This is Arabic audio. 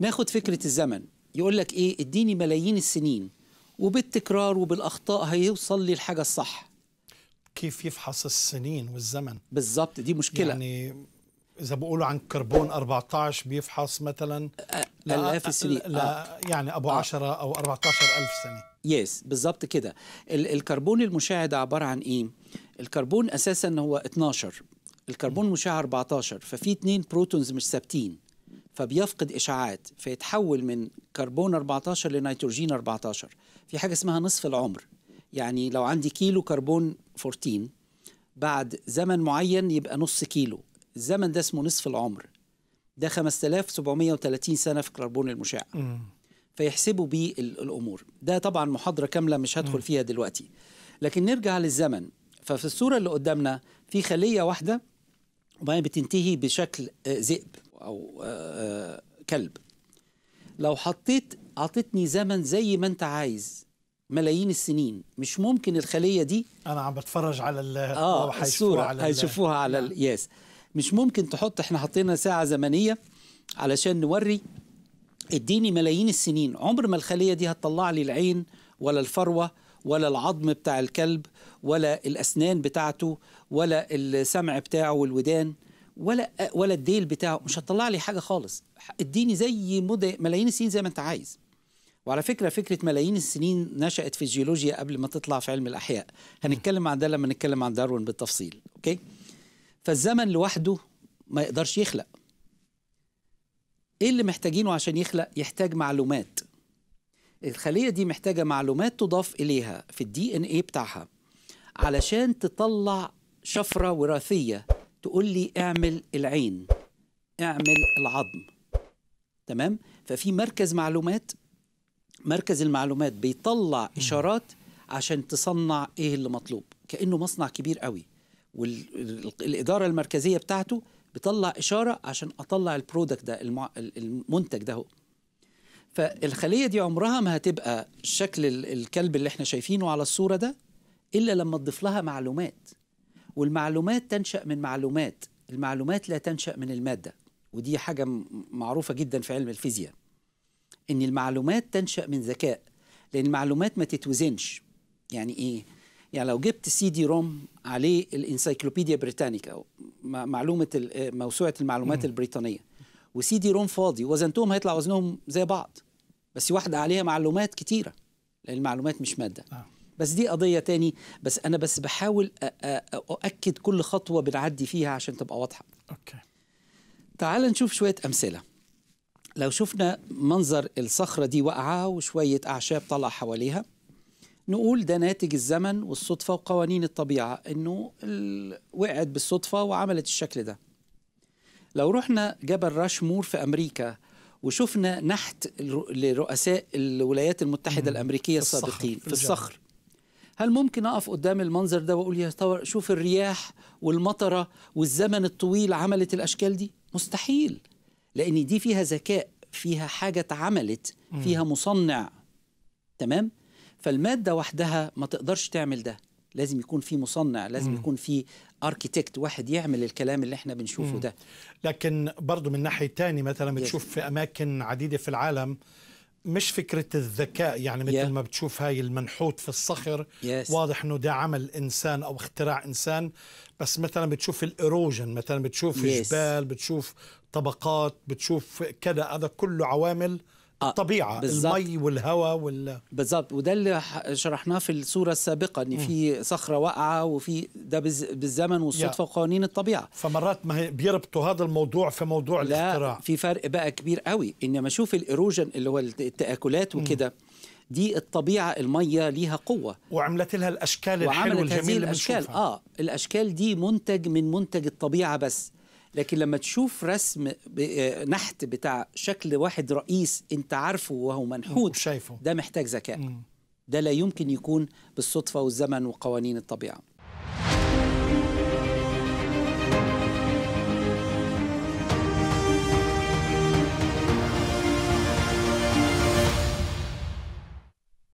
ناخد فكره الزمن يقول لك ايه اديني ملايين السنين وبالتكرار وبالاخطاء هيوصل لي الحاجه الصح كيف يفحص السنين والزمن بالظبط دي مشكله يعني اذا بقولوا عن كربون 14 بيفحص مثلا الاف السنين لا آه. يعني ابو 10 آه. او 14000 سنه يس بالظبط كده الكربون المشع ده عباره عن ايه الكربون اساسا هو 12 الكربون المشع 14 ففي اتنين بروتونز مش ثابتين فبيفقد اشعاعات فيتحول من كربون 14 لنيتروجين 14 في حاجه اسمها نصف العمر يعني لو عندي كيلو كربون 14 بعد زمن معين يبقى نص كيلو الزمن ده اسمه نصف العمر ده 5730 سنه في كربون المشع فيحسبوا بيه الامور ده طبعا محاضره كامله مش هدخل فيها دلوقتي لكن نرجع للزمن ففي الصوره اللي قدامنا في خليه واحده وبعدين بتنتهي بشكل آه، ذئب او آه، آه، كلب لو حطيت اعطيتني زمن زي ما انت عايز ملايين السنين مش ممكن الخليه دي انا عم بتفرج على ال اه الصوره على هيشوفوها على نعم. الياس مش ممكن تحط احنا حطينا ساعه زمنيه علشان نوري اديني ملايين السنين عمر ما الخليه دي هتطلع لي العين ولا الفروه ولا العظم بتاع الكلب ولا الاسنان بتاعته ولا السمع بتاعه والودان ولا ولا الديل بتاعه مش هتطلع لي حاجه خالص اديني زي مدة ملايين السنين زي ما انت عايز وعلى فكره فكره ملايين السنين نشات في الجيولوجيا قبل ما تطلع في علم الاحياء هنتكلم عن ده لما نتكلم عن داروين بالتفصيل اوكي فالزمن لوحده ما يقدرش يخلق ايه اللي محتاجينه عشان يخلق يحتاج معلومات الخليه دي محتاجه معلومات تضاف اليها في الدي ان ايه بتاعها علشان تطلع شفره وراثيه تقول لي اعمل العين اعمل العظم تمام ففي مركز معلومات مركز المعلومات بيطلع اشارات عشان تصنع ايه اللي مطلوب كانه مصنع كبير قوي والاداره المركزيه بتاعته بتطلع اشاره عشان اطلع البرودكت ده المنتج ده هو. فالخليه دي عمرها ما هتبقى شكل الكلب اللي احنا شايفينه على الصوره ده الا لما تضيف لها معلومات والمعلومات تنشأ من معلومات المعلومات لا تنشأ من المادة ودي حاجة معروفة جدا في علم الفيزياء إن المعلومات تنشأ من ذكاء لأن المعلومات ما تتوزنش يعني إيه؟ يعني لو جبت سي دي روم عليه الانسايكلوبيديا بريتانيكا معلومة آه، موسوعة المعلومات البريطانية وسي دي روم فاضي وزنتهم هيطلع وزنهم زي بعض بس واحدة عليها معلومات كتيرة لأن المعلومات مش مادة آه. بس دي قضية تاني بس أنا بس بحاول أؤكد كل خطوة بنعدي فيها عشان تبقى واضحة أوكي تعال نشوف شوية أمثلة لو شفنا منظر الصخرة دي واقعة وشوية أعشاب طالعة حواليها نقول ده ناتج الزمن والصدفة وقوانين الطبيعة إنه وقعت بالصدفة وعملت الشكل ده لو رحنا جبل راشمور في أمريكا وشفنا نحت لرؤساء الولايات المتحدة الأمريكية السابقين في الصخر هل ممكن أقف قدام المنظر ده وأقول يا ترى شوف الرياح والمطرة والزمن الطويل عملت الأشكال دي؟ مستحيل لأن دي فيها ذكاء فيها حاجة اتعملت فيها مصنع تمام؟ فالمادة وحدها ما تقدرش تعمل ده لازم يكون في مصنع لازم مم. يكون في اركيتكت واحد يعمل الكلام اللي احنا بنشوفه مم. ده لكن برضه من ناحيه تاني مثلا بتشوف في اماكن عديده في العالم مش فكرة الذكاء يعني مثل yeah. ما بتشوف هاي المنحوت في الصخر yes. واضح انه ده عمل انسان او اختراع انسان بس مثلا بتشوف الايروجن مثلا بتشوف yes. جبال بتشوف طبقات بتشوف كذا هذا كله عوامل آه، الطبيعه بالزبط. المي والهواء وال بالظبط وده اللي شرحناه في الصوره السابقه ان في صخره واقعه وفي ده بالزمن والصدفه وقوانين الطبيعه فمرات ما بيربطوا هذا الموضوع في موضوع لا الاختراع في فرق بقى كبير قوي ان ما الايروجن اللي هو التاكلات وكده دي الطبيعه الميه ليها قوه وعملت لها الاشكال الحلوه الجميله وعملت هذه الاشكال اه الاشكال دي منتج من منتج الطبيعه بس لكن لما تشوف رسم آه، نحت بتاع شكل واحد رئيس انت عارفه وهو منحوت شايفه ده محتاج ذكاء ده لا يمكن يكون بالصدفه والزمن وقوانين الطبيعه